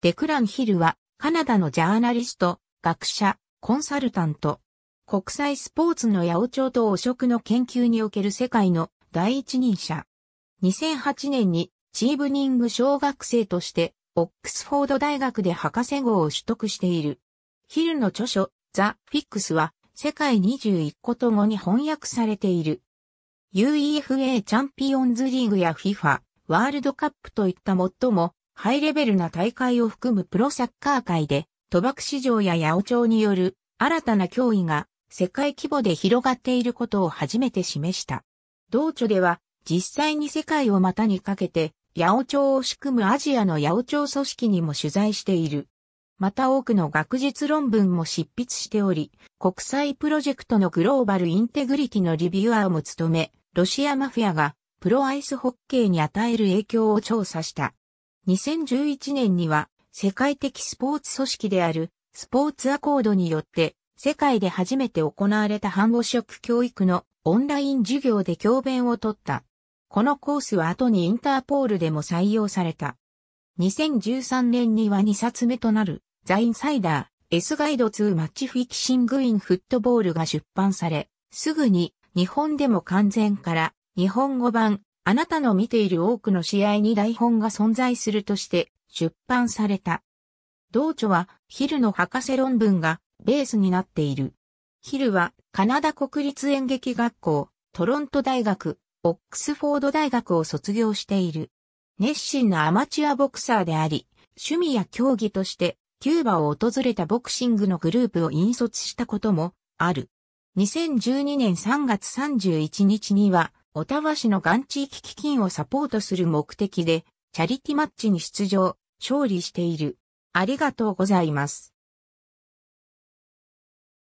デクラン・ヒルは、カナダのジャーナリスト、学者、コンサルタント。国際スポーツの八百長と汚職の研究における世界の第一人者。2008年にチーブニング小学生としてオックスフォード大学で博士号を取得している。ヒルの著書ザ・フィックスは世界21個ともに翻訳されている。UEFA チャンピオンズリーグや FIFA、ワールドカップといった最もハイレベルな大会を含むプロサッカー界で、賭博市場や八百長による新たな脅威が世界規模で広がっていることを初めて示した。同著では、実際に世界を股にかけて、八百長を仕組むアジアの八百長組織にも取材している。また多くの学術論文も執筆しており、国際プロジェクトのグローバルインテグリティのリビュアーも務め、ロシアマフィアがプロアイスホッケーに与える影響を調査した。2011年には世界的スポーツ組織であるスポーツアコードによって世界で初めて行われた看護職教育のオンライン授業で教鞭を取った。このコースは後にインターポールでも採用された。2013年には2冊目となるザインサイダー S ガイド2マッチフィキシングインフットボールが出版され、すぐに日本でも完全から日本語版あなたの見ている多くの試合に台本が存在するとして出版された。同著はヒルの博士論文がベースになっている。ヒルはカナダ国立演劇学校、トロント大学、オックスフォード大学を卒業している。熱心なアマチュアボクサーであり、趣味や競技としてキューバを訪れたボクシングのグループを引率したこともある。2012年3月31日にはオタワ市のガン地域基金をサポートする目的で、チャリティマッチに出場、勝利している。ありがとうございます。